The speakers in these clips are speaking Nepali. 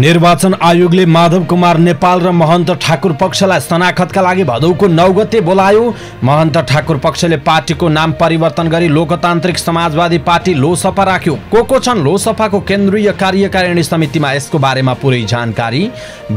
निर्वाचन आयोगले माधव कुमार नेपाल र महन्त ठाकुर पक्षलाई शनाखतका लागि भदौको नौ गते बोलायो महन्त ठाकुर पक्षले पार्टीको नाम परिवर्तन गरी लोकतान्त्रिक समाजवादी पार्टी लोसफा राख्यो कोकोचन लोसपाको केन्द्रीय कार्यकारिणी समितिमा यसको बारेमा पुरै जानकारी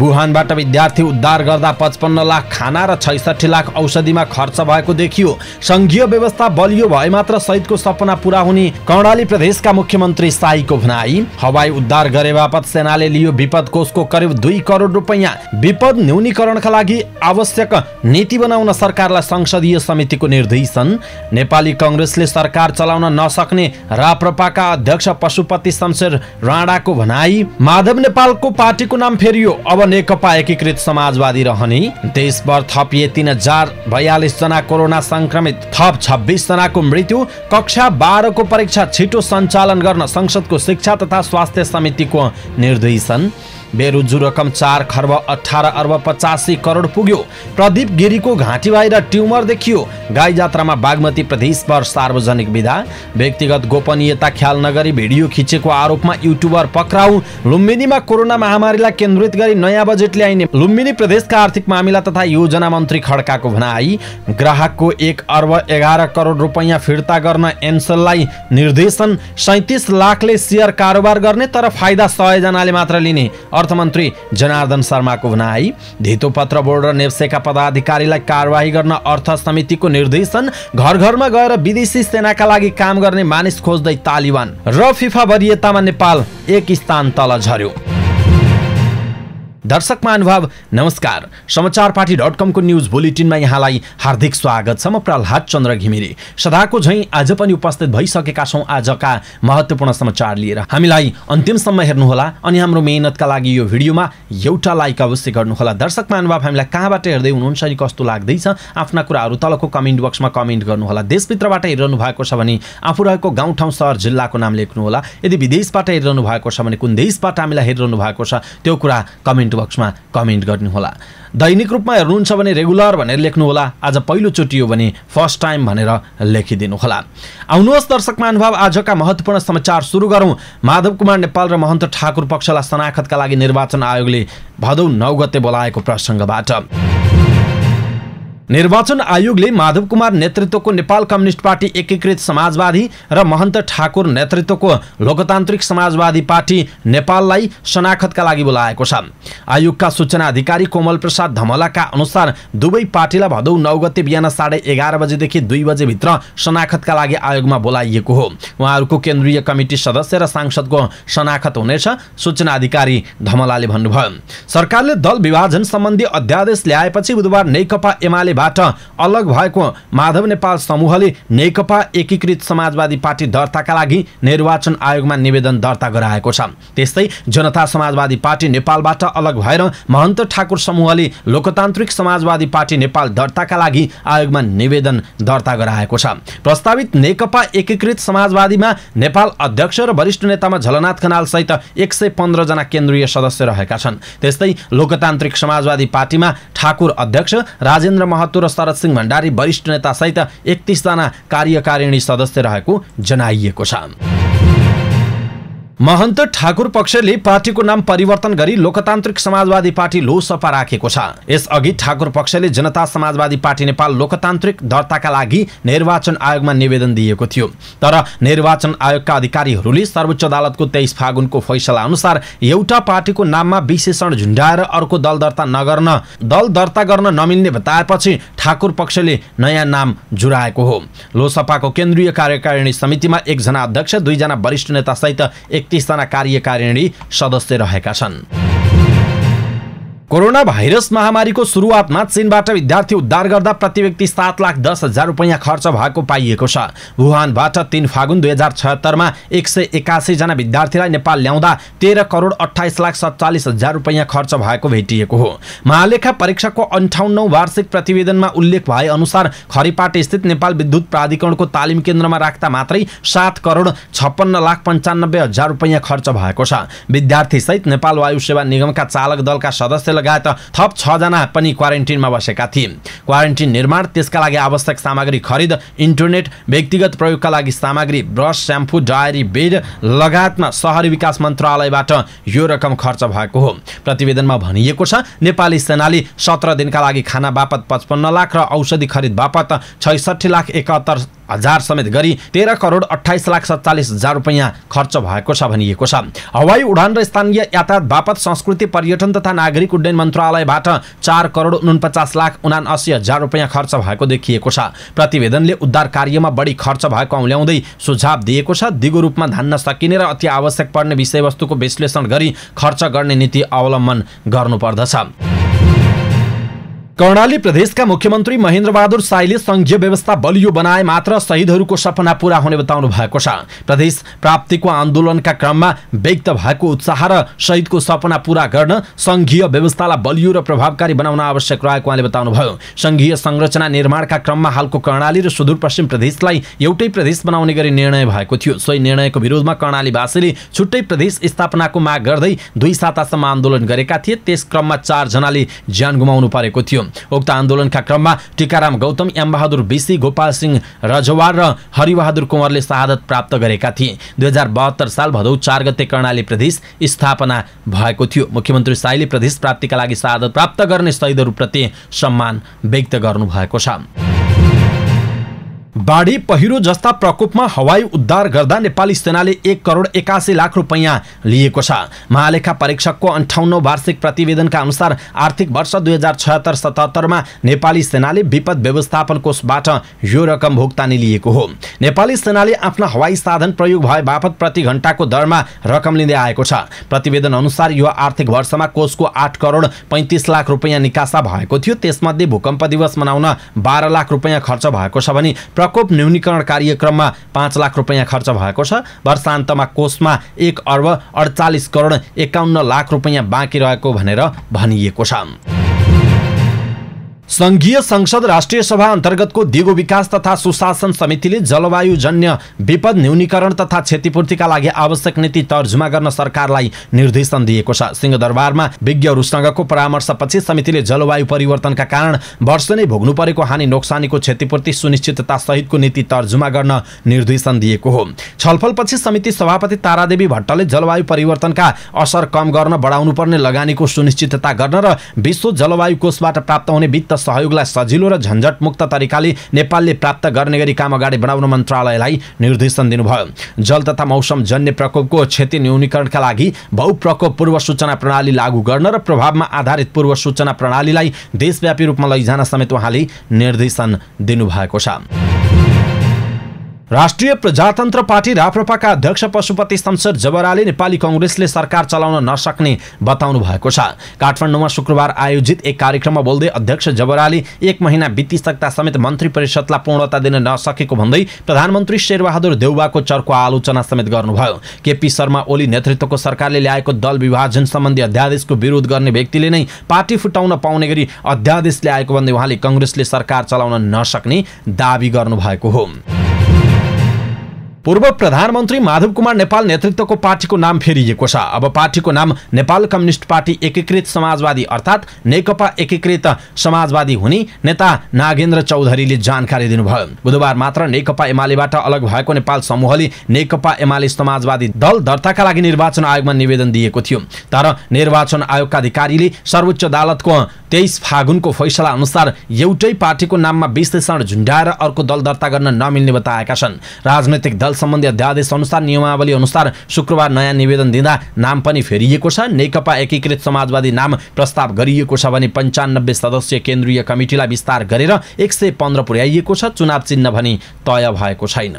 बुहानबाट विद्यार्थी उद्धार गर्दा पचपन्न लाख खाना र छैसठी लाख औषधिमा खर्च भएको देखियो सङ्घीय व्यवस्था बलियो भए मात्र सहितको सपना पुरा हुने कर्णाली प्रदेशका मुख्यमन्त्री साईको भनाई हवाई उद्धार गरे बापत सेनाले लियो विपद कोषको करिब दुई करोड रुपियाँ विपद न्यूनीकरणका लागि आवश्यक नीति बनाउन सरकारलाई संसदीय समितिको निर्देशन नेपाली कङ्ग्रेसले सरकार चलाउन नसक्ने राप्रपाका अध्यक्ष पशुपति शमशेर राणाको भनाई माधव नेपालको पार्टीको नाम फेरियो अब नेकपा एकीकृत समाजवादी रहने देशभर थपिए तिन हजार बयालिस जना कोरोना संक्रमित थप छब्बिस जनाको मृत्यु कक्षा बाह्रको परीक्षा छिटो सञ्चालन गर्न संसदको शिक्षा तथा स्वास्थ्य समितिको निर्देशन बेरुजु रकम चार खर्ब अठार अर्ब पचासी करोड पुग्यो प्रदीप गिरीको घाँटी बाहिर ट्युमर देखियो गाई जात्रामा बागमती प्रदेशभर सार्वजनिक विधा व्यक्तिगत गोपनीयता ख्याल नगरी भिडियो खिचेको आरोपमा युट्युबर पक्राउ लुम्बिनीमा कोरोना महामारीलाई केन्द्रित गरी नयाँ बजेट ल्याइने लुम्बिनी प्रदेशका आर्थिक मामिला तथा योजना मन्त्री खड्काको भनाई ग्राहकको एक अर्ब एघार करोड रुपैयाँ फिर्ता गर्न एनसेललाई निर्देशन सैतिस लाखले सेयर कारोबार गर्ने तर फाइदा सयजनाले मात्र लिने अर्थमन्त्री जनार्दन शर्माको भनाई धितोपत्र बोर्ड र नेप्सेका पदाधिकारीलाई कारवाही गर्न अर्थ समितिको निर्देशन घर घरमा गएर विदेशी सेनाका लागि काम गर्ने मानिस खोज्दै तालिबान र फिफा वरियतामा नेपाल एक स्थान तल झर्यो दर्शक अनुभव नमस्कार समाचार पार्टी डट कमको न्युज बुलेटिनमा यहाँलाई हार्दिक स्वागत छ म प्रहलाद चन्द्र घिमिरे सदाको झैँ आज पनि उपस्थित भइसकेका छौँ आजका महत्त्वपूर्ण समाचार लिएर हामीलाई अन्तिमसम्म हेर्नुहोला अनि हाम्रो मेहनतका लागि यो भिडियोमा एउटा लाइक अवश्य गर्नुहोला दर्शक अनुभव हामीलाई कहाँबाट हेर्दै हुनुहुन्छ अनि कस्तो लाग्दैछ आफ्ना कुराहरू तलको कमेन्ट बक्समा कमेन्ट गर्नुहोला देशभित्रबाट हेरिरहनु भएको छ भने आफू रहेको गाउँठाउँ सहर जिल्लाको नाम लेख्नुहोला यदि विदेशबाट हेरिरहनु भएको छ भने कुन देशबाट हामीलाई हेरिरहनु भएको छ त्यो कुरा कमेन्ट कमेन्ट बक्समा कमेन्ट गर्नुहोला दैनिक रूपमा हेर्नुहुन्छ भने रेगुलर भनेर लेख्नुहोला आज पहिलोचोटि हो भने फर्स्ट टाइम भनेर लेखिदिनुहोला आउनुहोस् दर्शक महानुभाव आजका महत्त्वपूर्ण समाचार सुरु गरौँ माधव कुमार नेपाल र महन्त ठाकुर पक्षलाई शनाखतका लागि निर्वाचन आयोगले भदौ नौ गते बोलाएको प्रसङ्गबाट निर्वाचन आयोगले माधव कुमार नेतृत्वको नेपाल कम्युनिस्ट पार्टी एकीकृत समाजवादी र महन्त ठाकुर नेतृत्वको लोकतान्त्रिक समाजवादी पार्टी नेपाललाई शनाखतका लागि बोलाएको छ आयोगका सूचना अधिकारी कोमल प्रसाद धमलाका अनुसार दुवै पार्टीलाई भदौ नौ गते बिहान साढे एघार बजेदेखि दुई बजेभित्र शनाखतका लागि आयोगमा बोलाइएको हो उहाँहरूको केन्द्रीय कमिटी सदस्य र सांसदको शनाखत हुनेछ सूचना अधिकारी धमलाले भन्नुभयो सरकारले दल विभाजन सम्बन्धी अध्यादेश ल्याएपछि बुधबार नेकपा एमाले पार्टीबाट अलग भएको माधव नेपाल समूहले नेकपा एकीकृत समाजवादी पार्टी दर्ताका लागि निर्वाचन आयोगमा निवेदन दर्ता गराएको छ त्यस्तै जनता समाजवादी पार्टी नेपालबाट अलग भएर महन्त ठाकुर समूहले लोकतान्त्रिक समाजवादी पार्टी नेपाल दर्ताका लागि आयोगमा निवेदन दर्ता गराएको छ प्रस्तावित नेकपा एकीकृत समाजवादीमा नेपाल अध्यक्ष र वरिष्ठ नेतामा झलनाथ खनाल सहित एक सय पन्ध्रजना केन्द्रीय सदस्य रहेका छन् त्यस्तै लोकतान्त्रिक समाजवादी पार्टीमा ठाकुर अध्यक्ष राजेन्द्र महत महतो र शरद सिंह भण्डारी वरिष्ठ नेतासहित एकतिसजना कार्यकारिणी सदस्य रहेको जनाइएको छ महन्त ठाकुर पक्षले पार्टीको नाम परिवर्तन गरी लोकतान्त्रिक समाजवादी पार्टी लोसपा राखेको छ यसअघि ठाकुर पक्षले जनता समाजवादी पार्टी नेपाल लोकतान्त्रिक दर्ताका लागि निर्वाचन आयोगमा निवेदन दिएको थियो तर निर्वाचन आयोगका अधिकारीहरूले सर्वोच्च अदालतको तेइस फागुनको फैसला अनुसार एउटा पार्टीको नाममा विशेषण झुन्डाएर अर्को दल दर्ता नगर्न दल दर्ता गर्न नमिल्ने बताएपछि ठाकुर पक्षले नयाँ नाम जुराएको हो लोसपाको केन्द्रीय कार्यकारिणी समितिमा एकजना अध्यक्ष दुईजना वरिष्ठ नेतासहित एक पाकिस्तानका कार्यकारिणी सदस्य रहेका छन् कोरोना भाइरस महामारीको सुरुवातमा चीनबाट विद्यार्थी उद्धार गर्दा प्रति व्यक्ति सात लाख दस हजार रुपियाँ खर्च भएको पाइएको छ वुहानबाट तिन फागुन दुई हजार छत्तरमा एक सय एकासीजना विद्यार्थीलाई नेपाल ल्याउँदा तेह्र करोड अठाइस लाख सत्तालिस हजार रुपियाँ खर्च भएको भेटिएको हो महालेखा परीक्षाको अन्ठाउन्नौ वार्षिक प्रतिवेदनमा उल्लेख भए अनुसार खरिपाट स्थित नेपाल विद्युत प्राधिकरणको तालिम केन्द्रमा राख्दा मात्रै सात करोड छप्पन्न लाख पन्चानब्बे हजार रुपियाँ खर्च भएको छ विद्यार्थी सहित नेपाल वायु सेवा निगमका चालक दलका सदस्य लगायत थप छजना पनि क्वारेन्टिनमा बसेका थिए क्वारेन्टिन निर्माण त्यसका लागि आवश्यक सामग्री खरिद इन्टरनेट व्यक्तिगत प्रयोगका लागि सामग्री ब्रस स्याम्पू डायरी बेड लगायतमा सहरी विकास मन्त्रालयबाट यो रकम खर्च भएको हो प्रतिवेदनमा भनिएको छ नेपाली सेनाले सत्र दिनका लागि खाना बापत पचपन्न लाख र औषधि खरिद बापत छैसठी लाख एकहत्तर हजार समेत गरी तेह्र करोड अठाइस लाख सत्तालिस हजार रुपियाँ खर्च भएको छ भनिएको छ हवाई उडान र स्थानीय यातायात बापत संस्कृति पर्यटन तथा नागरिक उड्डयन मन्त्रालयबाट चार करोड उनपचास लाख उना अस्सी हजार रुपियाँ खर्च भएको देखिएको छ प्रतिवेदनले उद्धार कार्यमा बढी खर्च भएको औल्याउँदै सुझाव दिएको छ दिगो रूपमा धान्न सकिने र अति आवश्यक पर्ने विषयवस्तुको विश्लेषण गरी खर्च गर्ने नीति अवलम्बन गर्नुपर्दछ कर्णाली प्रदेशका मुख्यमन्त्री महेन्द्रबहादुर साईले संघीय व्यवस्था बलियो बनाए मात्र शहीदहरूको सपना पूरा हुने बताउनु भएको छ प्रदेश प्राप्तिको आन्दोलनका क्रममा व्यक्त भएको उत्साह र शहीदको सपना पूरा गर्न संघीय व्यवस्थालाई बलियो र प्रभावकारी बनाउन आवश्यक रहेको उहाँले बताउनुभयो संघीय संरचना निर्माणका क्रममा हालको कर्णाली र सुदूरपश्चिम प्रदेशलाई एउटै प्रदेश बनाउने गरी निर्णय भएको थियो सोही निर्णयको विरोधमा कर्णालीवासीले छुट्टै प्रदेश स्थापनाको माग गर्दै दुई सातासम्म आन्दोलन गरेका थिए त्यस क्रममा चारजनाले ज्यान गुमाउनु परेको थियो उक्त आन्दोलनका क्रममा टिकाराम गौतम एमबहादुर बिसी गोपाल सिंह रजवार र हरिबहादुर कुँवरले शहादत प्राप्त गरेका थिए दुई हजार बहत्तर साल भदौ चार गते कर्णाली प्रदेश स्थापना भएको थियो मुख्यमन्त्री साईले प्रदेश प्राप्तिका लागि शहादत प्राप्त गर्ने शहीदहरूप्रति सम्मान व्यक्त गर्नुभएको छ बाढी पहिरो जस्ता प्रकोपमा हवाई उद्धार गर्दा नेपाली सेनाले एक करोड एकासी लाख रुपियाँ लिएको छ महालेखा परीक्षकको अन्ठाउन्न वार्षिक प्रतिवेदनका अनुसार आर्थिक वर्ष दुई हजार छत्तर सतहत्तरमा नेपाली सेनाले विपद व्यवस्थापन कोषबाट यो रकम भुक्तानी लिएको हो नेपाली सेनाले आफ्ना हवाई साधन प्रयोग भए बापत प्रति घण्टाको दरमा रकम लिँदै आएको छ प्रतिवेदन अनुसार यो आर्थिक वर्षमा कोषको आठ करोड पैँतिस लाख रुपियाँ निकासा भएको थियो त्यसमध्ये भूकम्प दिवस मनाउन बाह्र लाख रुपियाँ खर्च भएको छ भने प्रकोप न्यूनीकरण कार्यक्रममा पाँच लाख रुपियाँ खर्च भएको छ वर्षान्तमा कोषमा एक अर्ब अडचालिस करोड एकाउन्न लाख रुपियाँ बाँकी रहेको भनेर भनिएको छ संघीय संसद राष्ट्रिय सभा अन्तर्गतको दिगो विकास तथा सुशासन समितिले जलवायुजन्य विपद न्यूनीकरण तथा क्षतिपूर्तिका लागि आवश्यक नीति तर्जुमा गर्न सरकारलाई निर्देशन दिएको छ सिंहदरबारमा विज्ञहरूसँगको परामर्शपछि समितिले जलवायु परिवर्तनका कारण वर्ष नै भोग्नु परेको हानि नोक्सानीको क्षतिपूर्ति सुनिश्चितता सहितको नीति तर्जुमा गर्न निर्देशन दिएको हो छलफलपछि समिति सभापति तारादेवी भट्टले जलवायु परिवर्तनका असर कम गर्न बढाउनुपर्ने लगानीको सुनिश्चितता गर्न र विश्व जलवायु कोषबाट प्राप्त हुने वित्त सहयोगलाई सजिलो र झन्झटमुक्त तरिकाले नेपालले प्राप्त गर्ने गरी काम अगाडि बढाउन मन्त्रालयलाई निर्देशन दिनुभयो जल तथा मौसम जन्य प्रकोपको क्षति न्यूनीकरणका लागि बहुप्रकोप पूर्व सूचना प्रणाली लागू गर्न र प्रभावमा आधारित पूर्व सूचना प्रणालीलाई देशव्यापी रूपमा लैजान समेत उहाँले निर्देशन दिनुभएको छ राष्ट्रिय प्रजातन्त्र पार्टी राप्रपाका अध्यक्ष पशुपति शमशेर जबराले नेपाली कङ्ग्रेसले सरकार चलाउन नसक्ने बताउनु भएको छ काठमाडौँमा शुक्रबार आयोजित एक कार्यक्रममा बोल्दै अध्यक्ष जबराले एक महिना बितिसक्दा समेत मन्त्री परिषदलाई पूर्णता दिन नसकेको भन्दै प्रधानमन्त्री शेरबहादुर देउवाको चर्को आलोचना समेत गर्नुभयो केपी शर्मा ओली नेतृत्वको सरकारले ल्याएको दल विभाजन सम्बन्धी अध्यादेशको विरोध गर्ने व्यक्तिले नै पार्टी फुटाउन पाउने गरी अध्यादेश ल्याएको भन्दै उहाँले कङ्ग्रेसले सरकार चलाउन नसक्ने दावी गर्नुभएको हो पूर्व प्रधानमन्त्री माधव कुमार नेपाल नेतृत्वको पार्टीको नाम फेरिएको छ अब पार्टीको नाम नेपाल कम्युनिस्ट पार्टी एकीकृत समाजवादी अर्थात् नेकपा एकीकृत समाजवादी हुने नेता नागेन्द्र चौधरीले जानकारी दिनुभयो बुधबार मात्र नेकपा एमालेबाट अलग भएको नेपाल समूहले नेकपा एमाले समाजवादी दल दर्ताका लागि निर्वाचन आयोगमा निवेदन दिएको थियो तर निर्वाचन आयोगका अधिकारीले सर्वोच्च अदालतको तेइस फागुनको फैसला अनुसार एउटै पार्टीको नाममा विश्लेषण झुन्डाएर अर्को दल दर्ता गर्न नमिल्ने बताएका छन् राजनैतिक दल सम्बन्धी अध्यादेश अनुसार नियमावली अनुसार शुक्रबार नयाँ निवेदन दिँदा नाम पनि फेरिएको छ नेकपा एकीकृत समाजवादी नाम प्रस्ताव गरिएको छ भने पन्चानब्बे सदस्य केन्द्रीय कमिटिलाई विस्तार गरेर एक सय पन्ध्र पुर्याइएको छ चुनाव चिन्ह भनी तय भएको छैन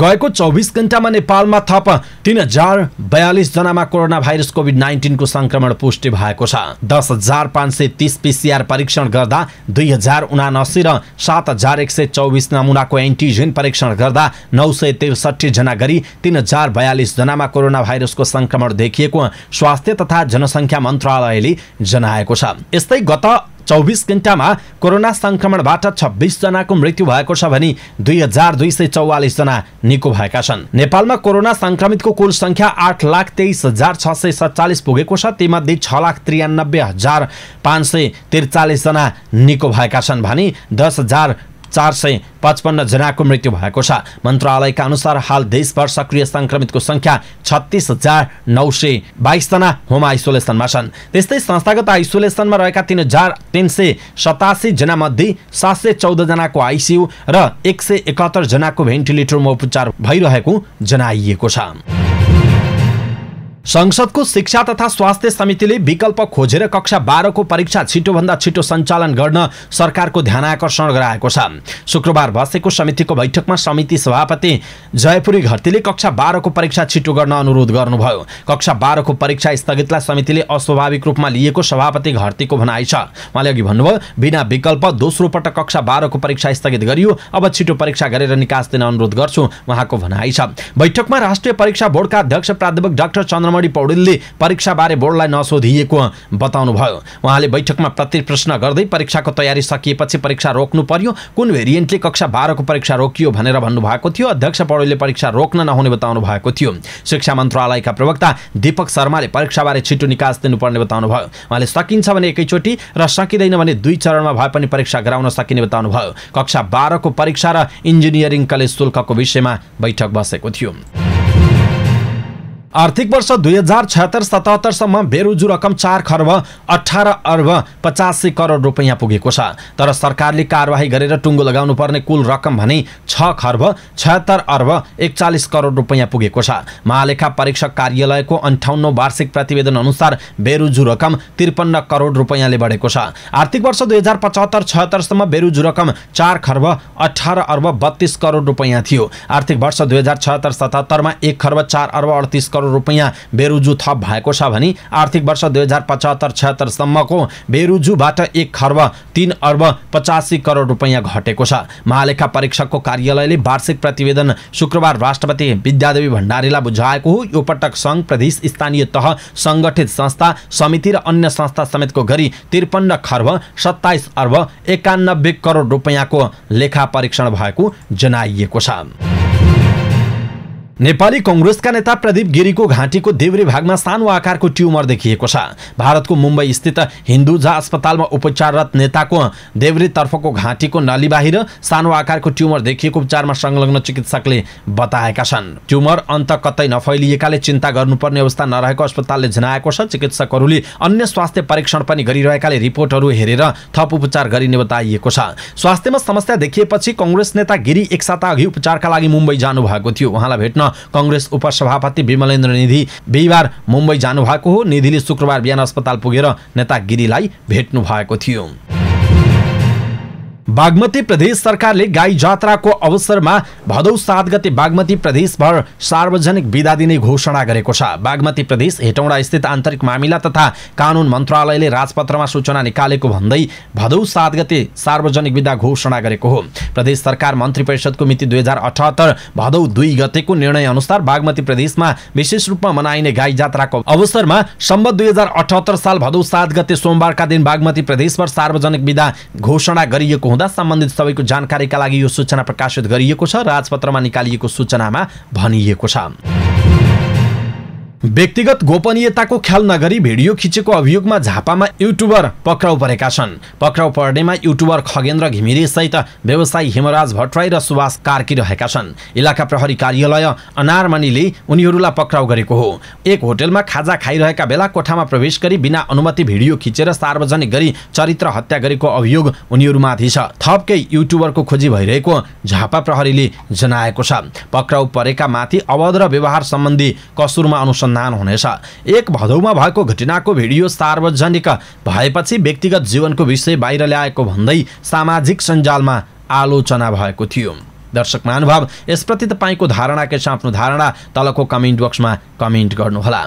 गएको चौबिस घण्टामा नेपालमा थप तिन हजार बयालिस जनामा कोरोना भाइरस कोभिड नाइन्टिनको संक्रमण पुष्टि भएको छ दस हजार पाँच सय तिस पिसिआर परीक्षण गर्दा दुई हजार उनासी र सात हजार एक सय चौबिस नमुनाको एन्टिजेन परीक्षण गर्दा नौ सय त्रिसठी जना गरी तिन हजार बयालिस जनामा कोरोना भाइरसको संक्रमण देखिएको स्वास्थ्य तथा जनसङ्ख्या मन्त्रालयले जनाएको छ यस्तै गत चौबिस घण्टामा कोरोना संक्रमणबाट छब्बिस जनाको मृत्यु भएको छ भने दुई हजार दुई सय चौवालिस जना निको भएका छन् नेपालमा कोरोना संक्रमितको कुल संख्या आठ लाख तेइस हजार छ सय सत्तालिस पुगेको छ तीमध्ये छ लाख त्रियानब्बे हजार पाँच सय त्रिचालिस जना निको भएका छन् भने दस हजार चार सय पचपन्नजनाको मृत्यु भएको छ मन्त्रालयका अनुसार हाल देशभर सक्रिय सङ्क्रमितको सङ्ख्या छत्तिस हजार नौ सय बाइसजना होम आइसोलेसनमा छन् त्यस्तै संस्थागत आइसोलेसनमा रहेका तिन हजार तिन सय सतासीजना मध्ये सात सय चौधजनाको आइसियु र एक सय एकात्तरजनाको भेन्टिलेटरमा उपचार भइरहेको जनाइएको छ संसदको शिक्षा तथा स्वास्थ्य समितिले विकल्प खोजेर कक्षा बाह्रको परीक्षा छिटोभन्दा छिटो सञ्चालन गर्न सरकारको ध्यान आकर्षण गराएको छ शुक्रबार बसेको समितिको बैठकमा समिति सभापति जयपुरी घरतीले कक्षा बाह्रको परीक्षा छिटो गर्न अनुरोध गर्नुभयो कक्षा बाह्रको परीक्षा स्थगितलाई समितिले अस्वाभाविक रूपमा लिएको सभापति घरतीको भनाइ छ उहाँले अघि भन्नुभयो बिना विकल्प दोस्रो पटक कक्षा बाह्रको परीक्षा स्थगित गरियो अब छिटो परीक्षा गरेर निकास दिन अनुरोध गर्छु उहाँको भनाइ छ बैठकमा राष्ट्रिय परीक्षा बोर्डका अध्यक्ष प्राध्यापक डाक्टर चन्द्र रमणी पौडेलले परीक्षाबारे बोर्डलाई नसोधिएको बताउनुभयो उहाँले बैठकमा प्रति प्रश्न गर्दै परीक्षाको तयारी सकिएपछि परीक्षा रोक्नु पर्यो कुन भेरिएन्टले कक्षा बाह्रको परीक्षा रोकियो भनेर भन्नुभएको थियो अध्यक्ष पौडेलले परीक्षा रोक्न नहुने बताउनु भएको थियो शिक्षा मन्त्रालयका प्रवक्ता दीपक शर्माले परीक्षाबारे छिटो निकास दिनुपर्ने बताउनुभयो उहाँले सकिन्छ भने एकैचोटि र सकिँदैन भने दुई चरणमा भए पनि परीक्षा गराउन सकिने बताउनुभयो कक्षा बाह्रको परीक्षा र इन्जिनियरिङ कलेज शुल्कको विषयमा बैठक बसेको थियो आर्थिक वर्ष दुई हजार छत्तर सतहत्तरसम्म बेरुजु रकम चार खर्ब अठार अर्ब पचासी करोड रुपैयाँ पुगेको छ तर सरकारले कारवाही गरेर टुङ्गो लगाउनुपर्ने कुल रकम भने छ खर्ब छत्तर अर्ब एकचालिस करोड रुपियाँ पुगेको छ महालेखा परीक्षक कार्यालयको अन्ठाउन्न वार्षिक प्रतिवेदन अनुसार बेरुजु रकम त्रिपन्न करोड रुपैयाँले बढेको छ आर्थिक वर्ष दुई हजार पचहत्तर छहत्तरसम्म बेरुजु रकम चार खर्ब अठार अर्ब बत्तिस करोड रुपैयाँ थियो आर्थिक वर्ष दुई हजार छहत्तर सतहत्तरमा एक खर्ब चार अर्ब अडतिस करोड करोड रुपियाँ बेरुजु थप भएको छ भने आर्थिक वर्ष दुई हजार पचहत्तर छत्तरसम्मको बेरुजुबाट एक खर्ब तिन अर्ब पचासी करोड रुपियाँ घटेको छ महालेखा परीक्षकको कार्यालयले वार्षिक प्रतिवेदन शुक्रबार राष्ट्रपति विद्यादेवी भण्डारीलाई बुझाएको हो यो पटक सङ्घ प्रदेश स्थानीय तह सङ्गठित संस्था समिति र अन्य संस्था समेतको गरी त्रिपन्न खर्ब सत्ताइस अर्ब एकानब्बे करोड रुपियाँको लेखा परीक्षण भएको जनाइएको छ नेपाली कङ्ग्रेसका नेता प्रदीप गिरीको घाँटीको देव्रे भागमा सानो आकारको ट्युमर देखिएको छ भारतको मुम्बई स्थित हिन्दुजा अस्पतालमा उपचाररत नेताको देव्रेतर्फको घाँटीको नली बाहिर सानो आकारको ट्युमर देखिएको उपचारमा संलग्न चिकित्सकले बताएका छन् ट्युमर अन्त कतै नफैलिएकाले चिन्ता गर्नुपर्ने अवस्था नरहेको अस्पतालले जनाएको छ चिकित्सकहरूले अन्य स्वास्थ्य परीक्षण पनि गरिरहेकाले रिपोर्टहरू हेरेर थप उपचार गरिने बताइएको छ स्वास्थ्यमा समस्या देखिएपछि कङ्ग्रेस नेता गिरी एक साता अघि उपचारका लागि मुम्बई जानुभएको थियो उहाँलाई भेट्न कङ्ग्रेस उपसभापति विमलेन्द्र निधि बिहिबार मुम्बई जानुभएको हो निधिले शुक्रबार बिहान अस्पताल पुगेर नेता गिरीलाई भेट्नु भएको थियो बागमती प्रदेश सरकारले गाई जात्राको अवसरमा भदौ सात गते बागमती प्रदेशभर सार्वजनिक विदा दिने घोषणा गरेको छ बागमती प्रदेश हेटौँडा स्थित आन्तरिक मामिला तथा कानुन मन्त्रालयले राजपत्रमा सूचना निकालेको भन्दै भदौ सात गते सार्वजनिक विदा घोषणा गरेको हो प्रदेश सरकार मन्त्री परिषदको मिति दुई हजार अठहत्तर भदौ दुई गतेको निर्णय अनुसार बागमती प्रदेशमा विशेष रूपमा मनाइने गाई जात्राको अवसरमा सम्बत दुई हजार अठहत्तर साल भदौ सात गते सोमबारका दिन बागमती प्रदेशभर सार्वजनिक विदा घोषणा गरिएको हुँदा गर्दा सम्बन्धित सबैको जानकारीका लागि यो सूचना प्रकाशित गरिएको छ राजपत्रमा निकालिएको सूचनामा भनिएको छ व्यक्तिगत गोपनीयताको ख्याल नगरी भिडियो खिचेको अभियोगमा झापामा युट्युबर पक्राउ परेका छन् पक्राउ पर्नेमा युट्युबर खगेन्द्र घिमिरे सहित व्यवसायी हेमराज भट्टराई र सुभाष कार्की रहेका छन् इलाका प्रहरी कार्यालय अनारमणीले उनीहरूलाई पक्राउ गरेको हो एक होटेलमा खाजा खाइरहेका बेला कोठामा प्रवेश गरी बिना अनुमति भिडियो खिचेर सार्वजनिक गरी चरित्र हत्या गरेको अभियोग उनीहरूमाथि छ थपकै युट्युबरको खोजी भइरहेको झापा प्रहरीले जनाएको छ पक्राउ परेका माथि अवध र व्यवहार सम्बन्धी कसुरमा अनुसन्धान अनुसन्धान हुनेछ एक भदौमा भएको घटनाको भिडियो सार्वजनिक भएपछि व्यक्तिगत जीवनको विषय बाहिर ल्याएको भन्दै सामाजिक सञ्जालमा आलोचना भएको थियो दर्शक महानुभाव यसप्रति तपाईँको धारणा के छ आफ्नो धारणा तलको कमेन्ट बक्समा कमेन्ट गर्नुहोला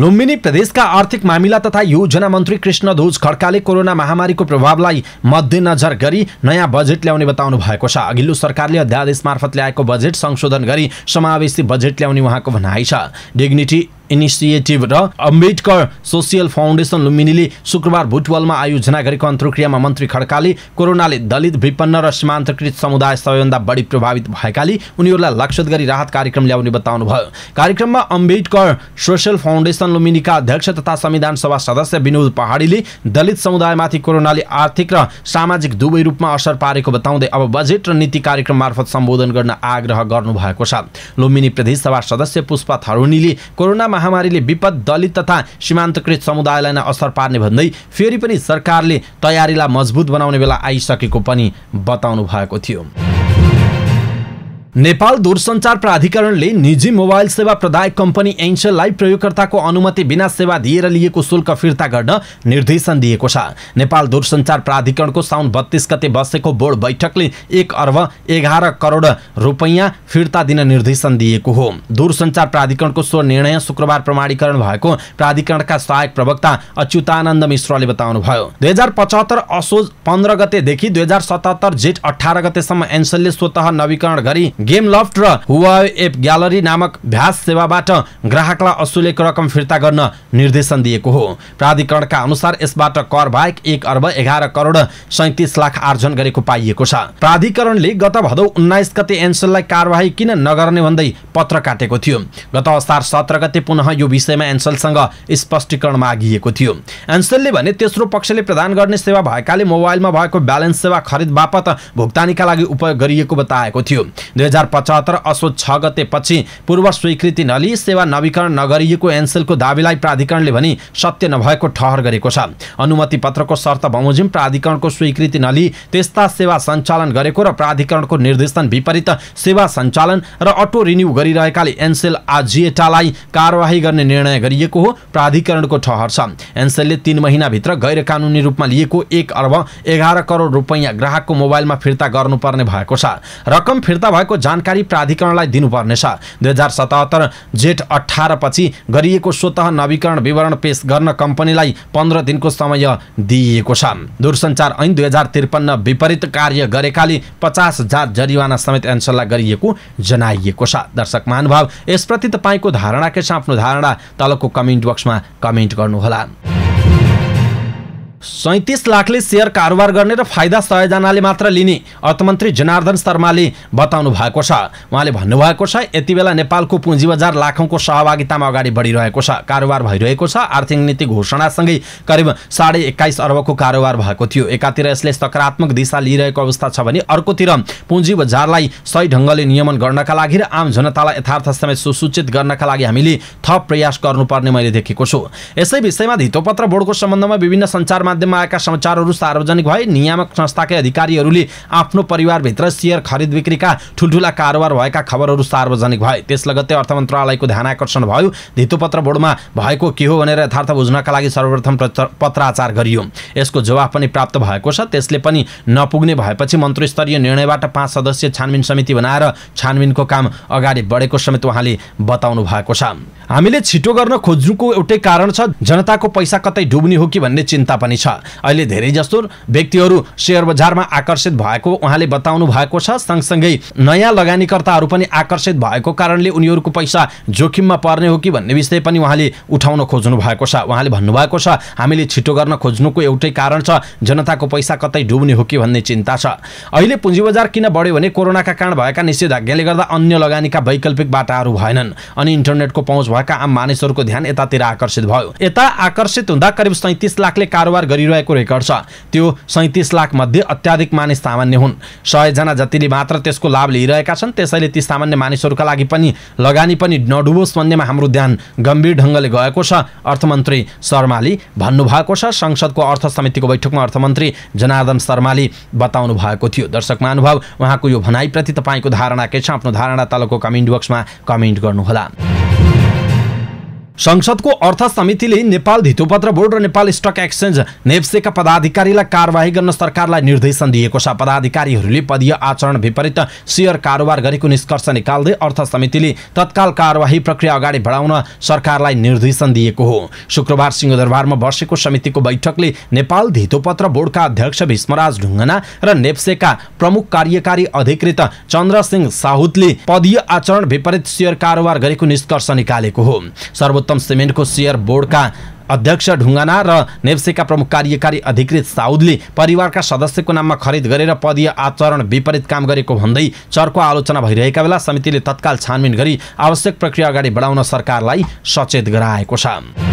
लुम्बिनी प्रदेशका आर्थिक मामिला तथा योजना मन्त्री कृष्णध्वज खड्काले कोरोना महामारीको प्रभावलाई मध्यनजर गरी नयाँ बजेट ल्याउने बताउनु भएको छ अघिल्लो सरकारले अध्यादेश मार्फत ल्याएको बजेट संशोधन गरी समावेशी बजेट ल्याउने उहाँको भनाइ छ डिग्निटी इनिसिएटिभ र अम्बेडकर सोसियल फाउन्डेसन लुम्बिनीले शुक्रबार भुटवलमा आयोजना गरेको अन्तर्क्रियामा मन्त्री खड्काले कोरोनाले दलित विपन्न र सीमान्तकृत समुदाय सबैभन्दा बढी प्रभावित भएकाले उनीहरूलाई लक्षित गरी राहत कार्यक्रम ल्याउने बताउनुभयो कार्यक्रममा अम्बेडकर सोसियल फाउन्डेसन लुम्बिनीका अध्यक्ष तथा संविधान सभा सदस्य विनोद पहाडीले दलित समुदायमाथि कोरोनाले आर्थिक र सामाजिक दुवै रूपमा असर पारेको बताउँदै अब बजेट र नीति कार्यक्रम मार्फत सम्बोधन गर्न आग्रह गर्नुभएको छ लुम्बिनी सभा सदस्य पुष्पा थरुनीले कोरोना महामारीले विपद दलित तथा सीमान्तकृत समुदायलाई नै असर पार्ने भन्दै फेरि पनि सरकारले तयारीलाई मजबुत बनाउने बेला आइसकेको पनि बताउनु भएको थियो नेपाल दूरसञ्चार प्राधिकरणले निजी मोबाइल सेवा प्रदायक कम्पनी एन्सेललाई प्रयोगकर्ताको अनुमति बिना सेवा दिएर लिएको शुल्क फिर्ता गर्न निर्देशन दिएको छ नेपाल दूरसञ्चार प्राधिकरणको साउन बत्तीस गते बसेको बोर्ड बैठकले एक अर्ब एघार करोड रुपैयाँ फिर्ता दिन निर्देशन दिएको हो दूरसञ्चार प्राधिकरणको सो निर्णय शुक्रबार प्रमाणीकरण भएको प्राधिकरणका सहायक प्रवक्ता अच्युतानन्द मिश्रले बताउनुभयो दुई हजार पचहत्तर असोज पन्ध्र गतेदेखि दुई हजार सतहत्तर जेठ अठार गतेसम्म एन्सेलले स्वत नवीकरण गरी गेम लफ्ट र हुवा एप ग्यालरी नामक भ्यास सेवाबाट ग्राहकलाई असुलेको रकम फिर्ता गर्न निर्देशन दिएको हो प्राधिकरणका अनुसार यसबाट कर बाहेक एक अर्ब एघार करोड सैतिस लाख आर्जन गरेको पाइएको छ प्राधिकरणले गत भदौ उन्नाइस गते एन्सललाई कारवाही किन नगर्ने भन्दै पत्र काटेको थियो गत असार सत्र गते पुनः यो विषयमा एन्सलसँग स्पष्टीकरण मागिएको थियो एन्सलले भने तेस्रो पक्षले प्रदान गर्ने सेवा भएकाले मोबाइलमा भएको ब्यालेन्स सेवा खरिद बापत भुक्तानीका लागि उपयोग गरिएको बताएको थियो दुई हजार पचहत्तर असोज छ गतेपछि पूर्व स्वीकृति नलिई सेवा नवीकरण नगरिएको एनसेलको दावीलाई प्राधिकरणले भनी सत्य नभएको ठहर गरेको छ अनुमति पत्रको शर्त बमोजिम प्राधिकरणको स्वीकृति नलिई त्यस्ता सेवा सञ्चालन गरेको र प्राधिकरणको निर्देशन विपरीत सेवा सञ्चालन र अटो रिन्यू गरिरहेकाले एनसेल आजिएटालाई कारवाही गर्ने निर्णय गरिएको हो प्राधिकरणको ठहर छ एनसेलले तीन महिनाभित्र गैर कानुनी रूपमा लिएको एक अर्ब एघार करोड रुपैयाँ ग्राहकको मोबाइलमा फिर्ता गर्नुपर्ने भएको छ रकम फिर्ता भएको जानकारी प्राधिकरणलाई दिनुपर्नेछ दुई हजार सतहत्तर जेठ अठारपछि गरिएको स्वत नवीकरण विवरण पेश गर्न कम्पनीलाई पन्ध्र दिनको समय दिइएको छ दूरसञ्चार ऐन दुई हजार त्रिपन्न विपरीत कार्य गरेकाले पचास हजार जरिवाना समेत एन्सल्ला गरिएको जनाइएको छ दर्शक महानुभाव यसप्रति तपाईँको धारणा के छ आफ्नो धारणा तलको कमेन्ट बक्समा कमेन्ट गर्नुहोला सैतिस लाखले सेयर कारोबार गर्ने र फाइदा सयजनाले मात्र लिने अर्थमन्त्री जनार्दन शर्माले बताउनु भएको छ उहाँले भन्नुभएको छ यति बेला नेपालको पुँजी बजार लाखौँको सहभागितामा अगाडि बढिरहेको छ कारोबार भइरहेको छ आर्थिक नीति घोषणासँगै करिब साढे एक्काइस अर्बको कारोबार भएको थियो एकातिर यसले सकारात्मक दिशा लिइरहेको अवस्था छ भने अर्कोतिर पुँजी बजारलाई सही ढङ्गले नियमन गर्नका लागि र आम जनतालाई यथार्थ समय सुसूचित गर्नका लागि हामीले थप प्रयास गर्नुपर्ने मैले देखेको छु यसै विषयमा धितोपत्र बोर्डको सम्बन्धमा विभिन्न सञ्चारमा माध्यममा आएका समाचारहरू सार्वजनिक भए नियामक संस्थाकै अधिकारीहरूले आफ्नो परिवारभित्र सेयर खरिद बिक्रीका ठुल्ठुला कारोबार भएका खबरहरू सार्वजनिक भए त्यस लगत्तै अर्थ मन्त्रालयको ध्यान आकर्षण भयो धितोपत्र बोर्डमा भएको के हो भनेर यथार्थ बुझ्नका लागि सर्वप्रथम पत्राचार गरियो यसको जवाफ पनि प्राप्त भएको छ त्यसले पनि नपुग्ने भएपछि मन्त्रीस्तरीय निर्णयबाट पाँच सदस्यीय छानबिन समिति बनाएर छानबिनको काम अगाडि बढेको समेत उहाँले बताउनु भएको छ हामीले छिटो गर्न खोज्नुको एउटै कारण छ जनताको पैसा कतै डुब्ने हो कि भन्ने चिन्ता पनि छ अहिले धेरै जस्तो व्यक्तिहरू सेयर बजारमा आकर्षित भएको उहाँले बताउनु भएको छ सँगसँगै नयाँ लगानीकर्ताहरू पनि आकर्षित भएको कारणले उनीहरूको पैसा जोखिममा पर्ने हो कि भन्ने विषय पनि उहाँले उठाउन खोज्नु भएको छ उहाँले भन्नुभएको छ हामीले छिटो गर्न खोज्नुको एउटै कारण छ जनताको पैसा कतै डुब्ने हो कि भन्ने चिन्ता छ अहिले पुँजी बजार किन बढ्यो भने कोरोनाका कारण भएका निषेधाज्ञाले गर्दा अन्य लगानीका वैकल्पिक बाटाहरू भएनन् अनि इन्टरनेटको पहुँच भएका आम मानिसहरूको ध्यान यतातिर आकर्षित भयो यता आकर्षित हुँदा करिब सैतिस लाखले कारोबार गरिरहेको रेकर्ड छ त्यो सैतिस लाख मध्ये अत्याधिक मानिस सामान्य हुन् सयजना जतिले मात्र त्यसको लाभ लिइरहेका छन् त्यसैले ती सामान्य मानिसहरूका लागि पनि लगानी पनि नडुबोस् भन्नेमा हाम्रो ध्यान गम्भीर ढङ्गले गएको छ अर्थमन्त्री शर्माले भन्नुभएको छ संसदको अर्थ समितिको बैठकमा अर्थमन्त्री जनार्दन शर्माले बताउनु भएको थियो दर्शक महानुभाव उहाँको यो भनाइप्रति तपाईँको धारणा के छ आफ्नो धारणा तलको कमेन्ट बक्समा कमेन्ट गर्नुहोला संसदको अर्थ समितिले नेपाल धितुपत्र बोर्ड र नेपाल स्टक एक्सचेन्ज नेप्सेका पदाधिकारीलाई कारवाही गर्न सरकारलाई निर्देशन दिएको छ पदाधिकारीहरूले पदीय आचरण विपरीत सेयर कारोबार गरेको निष्कर्ष निकाल्दै अर्थ समितिले तत्काल कारवाही प्रक्रिया अगाडि बढाउन सरकारलाई निर्देशन दिएको हो शुक्रबार सिंहदरबारमा बसेको समितिको बैठकले नेपाल धितोपत्र बोर्डका अध्यक्ष भीष्मराज ढुङ्गना र नेप्सेका प्रमुख कार्यकारी अधिकृत चन्द्र सिंह साहुतले पदीय आचरण विपरीत सेयर कारोबार गरेको निष्कर्ष निकालेको हो उत्तम सिमेन्टको सेयर बोर्डका अध्यक्ष ढुङ्गाना र नेप्सेका प्रमुख कार्यकारी अधिकृत साउदले परिवारका सदस्यको नाममा खरिद गरेर पदीय आचरण विपरीत काम गरेको भन्दै चर्को आलोचना भइरहेका बेला समितिले तत्काल छानबिन गरी आवश्यक प्रक्रिया अगाडि बढाउन सरकारलाई सचेत गराएको छ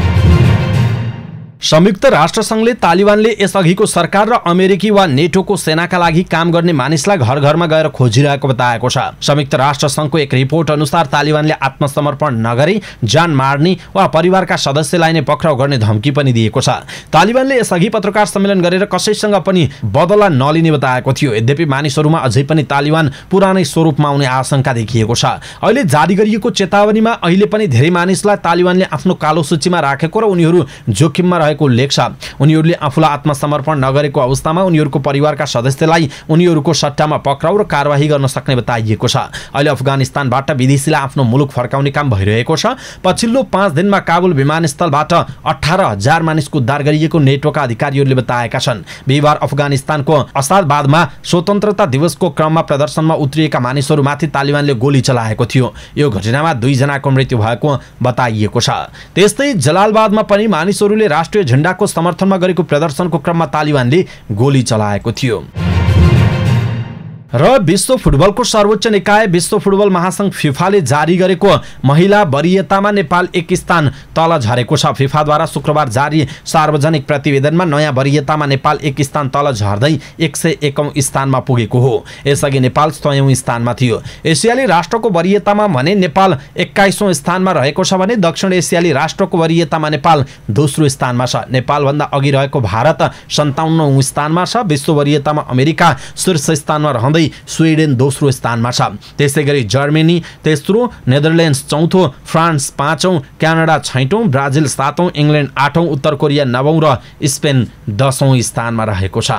संयुक्त राष्ट्रसङ्घले तालिबानले यसअघिको सरकार र अमेरिकी वा नेटोको सेनाका लागि काम गर्ने मानिसलाई घर घरमा गएर खोजिरहेको बताएको छ संयुक्त राष्ट्रसङ्घको एक रिपोर्ट अनुसार तालिबानले आत्मसमर्पण नगरी जान मार्ने वा परिवारका सदस्यलाई नै पक्राउ गर्ने धम्की पनि दिएको छ तालिबानले यसअघि पत्रकार सम्मेलन गरेर कसैसँग पनि बदला नलिने बताएको थियो यद्यपि मानिसहरूमा अझै पनि तालिबान पुरानै स्वरूपमा आउने आशंका देखिएको छ अहिले जारी गरिएको चेतावनीमा अहिले पनि धेरै मानिसलाई तालिबानले आफ्नो कालो सूचीमा राखेको र उनीहरू जोखिममा भएको उल्लेख छ उनीहरूले आफूलाई आत्मसमर्पण नगरेको अवस्थामा उनीहरूको परिवारका सदस्यलाई उनीहरूको सट्टामा पक्राउ र कारवाही गर्न सक्ने बताइएको छ अहिले अफगानिस्तानबाट विदेशीलाई आफ्नो मुलुक फर्काउने काम भइरहेको छ पछिल्लो पाँच दिनमा काबुल विमानस्थलबाट अठार हजार मानिसको उद्धार गरिएको नेटोका अधिकारीहरूले बताएका छन् बिहिबार अफगानिस्तानको असादबादमा स्वतन्त्रता दिवसको क्रममा प्रदर्शनमा उत्रिएका मानिसहरूमाथि तालिबानले गोली चलाएको थियो यो घटनामा दुईजनाको मृत्यु भएको बताइएको छ त्यस्तै जलालबादमा पनि मानिसहरूले राष्ट्रिय राष्ट्रिय झण्डाको समर्थनमा गरेको प्रदर्शनको क्रममा तालिबानले गोली चलाएको थियो र विश्व फुटबलको सर्वोच्च निकाय विश्व फुटबल महासङ्घ फिफाले जारी गरेको महिला वरियतामा नेपाल एक स्थान तल झरेको छ फिफाद्वारा शुक्रबार जारी सार्वजनिक प्रतिवेदनमा नयाँ वरियतामा नेपाल एक स्थान तल झर्दै एक सय एकौँ स्थानमा पुगेको हो यसअघि नेपाल स्वयौँ स्थानमा थियो एसियाली राष्ट्रको वरियतामा भने नेपाल एक्काइसौँ स्थानमा रहेको छ भने दक्षिण एसियाली राष्ट्रको वरियतामा नेपाल दोस्रो स्थानमा छ नेपालभन्दा अघि रहेको भारत सन्ताउन्नौँ स्थानमा छ विश्व वरियतामा अमेरिका शीर्ष स्थानमा रहँदै साथै स्विडेन दोस्रो स्थानमा छ त्यस्तै गरी जर्मनी तेस्रो नेदरल्यान्ड्स चौथो फ्रान्स पाँचौँ क्यानाडा छैटौँ ब्राजिल सातौँ इङ्ल्यान्ड आठौँ उत्तर कोरिया नवौँ र स्पेन दसौँ स्थानमा रहेको छ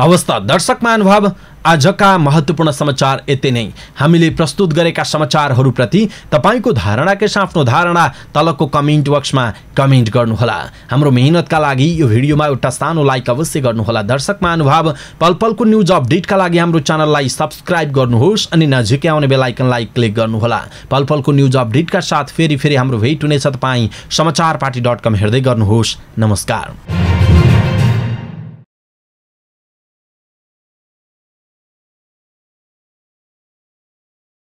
हवस् त दर्शक महानुभाव आजका महत्त्वपूर्ण समाचार यति नै हामीले प्रस्तुत गरेका समाचारहरूप्रति तपाईँको धारणा के आफ्नो धारणा तलको कमेन्ट बक्समा कमेन्ट गर्नुहोला हाम्रो मेहनतका लागि यो भिडियोमा एउटा सानो लाइक अवश्य गर्नुहोला दर्शक महानुभाव पल पलको न्युज अपडेटका लागि हाम्रो च्यानललाई सब्सक्राइब गर्नुहोस् अनि नजिकै आउने बेलायकनलाई क्लिक गर्नुहोला पल पलको न्युज अपडेटका साथ फेरि फेरि हाम्रो भेट हुनेछ तपाईँ समाचार पार्टी डट कम हेर्दै गर्नुहोस् नमस्कार